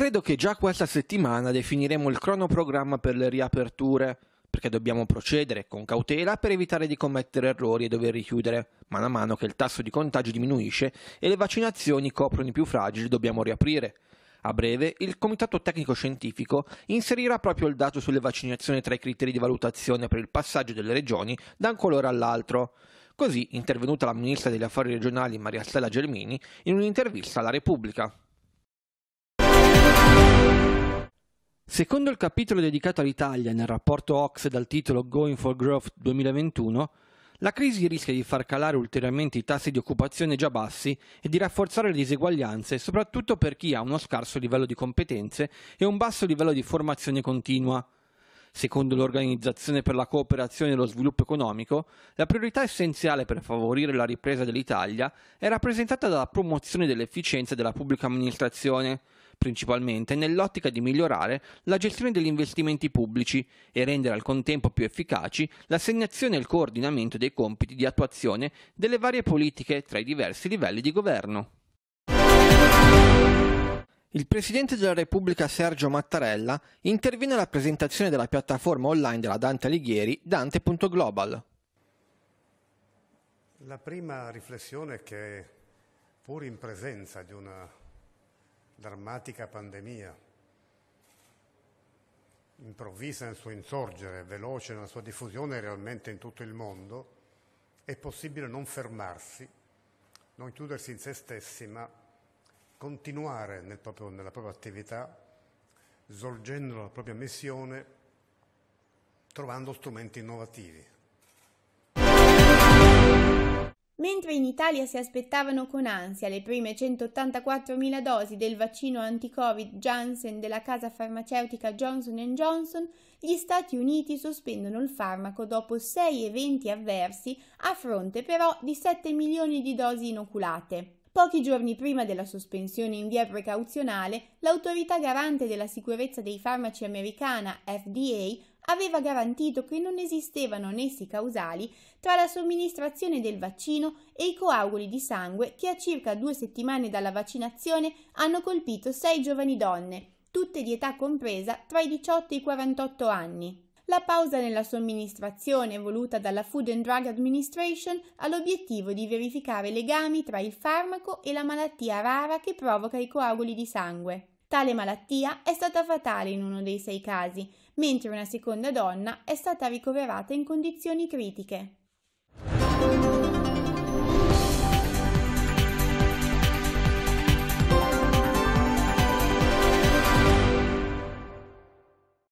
Credo che già questa settimana definiremo il cronoprogramma per le riaperture, perché dobbiamo procedere con cautela per evitare di commettere errori e dover richiudere. Man mano che il tasso di contagio diminuisce e le vaccinazioni coprono i più fragili, dobbiamo riaprire. A breve, il Comitato Tecnico Scientifico inserirà proprio il dato sulle vaccinazioni tra i criteri di valutazione per il passaggio delle regioni da un colore all'altro. Così, intervenuta la Ministra degli Affari Regionali Maria Stella Gelmini in un'intervista alla Repubblica. Secondo il capitolo dedicato all'Italia nel rapporto Ox dal titolo Going for Growth 2021, la crisi rischia di far calare ulteriormente i tassi di occupazione già bassi e di rafforzare le diseguaglianze, soprattutto per chi ha uno scarso livello di competenze e un basso livello di formazione continua. Secondo l'Organizzazione per la cooperazione e lo sviluppo economico, la priorità essenziale per favorire la ripresa dell'Italia è rappresentata dalla promozione dell'efficienza della pubblica amministrazione, principalmente nell'ottica di migliorare la gestione degli investimenti pubblici e rendere al contempo più efficaci l'assegnazione e il coordinamento dei compiti di attuazione delle varie politiche tra i diversi livelli di governo. Il Presidente della Repubblica Sergio Mattarella interviene alla presentazione della piattaforma online della Dante Alighieri, Dante.global. La prima riflessione è che pur in presenza di una drammatica pandemia, improvvisa nel suo insorgere, veloce nella sua diffusione realmente in tutto il mondo, è possibile non fermarsi, non chiudersi in se stessi, ma continuare nel proprio, nella propria attività, svolgendo la propria missione, trovando strumenti innovativi. Mentre in Italia si aspettavano con ansia le prime 184.000 dosi del vaccino anti-Covid Janssen della casa farmaceutica Johnson Johnson, gli Stati Uniti sospendono il farmaco dopo sei eventi avversi, a fronte però di 7 milioni di dosi inoculate. Pochi giorni prima della sospensione in via precauzionale, l'autorità garante della sicurezza dei farmaci americana, FDA, aveva garantito che non esistevano nessi causali tra la somministrazione del vaccino e i coaguli di sangue che a circa due settimane dalla vaccinazione hanno colpito sei giovani donne, tutte di età compresa tra i 18 e i 48 anni la pausa nella somministrazione voluta dalla Food and Drug Administration ha l'obiettivo di verificare legami tra il farmaco e la malattia rara che provoca i coaguli di sangue. Tale malattia è stata fatale in uno dei sei casi, mentre una seconda donna è stata ricoverata in condizioni critiche.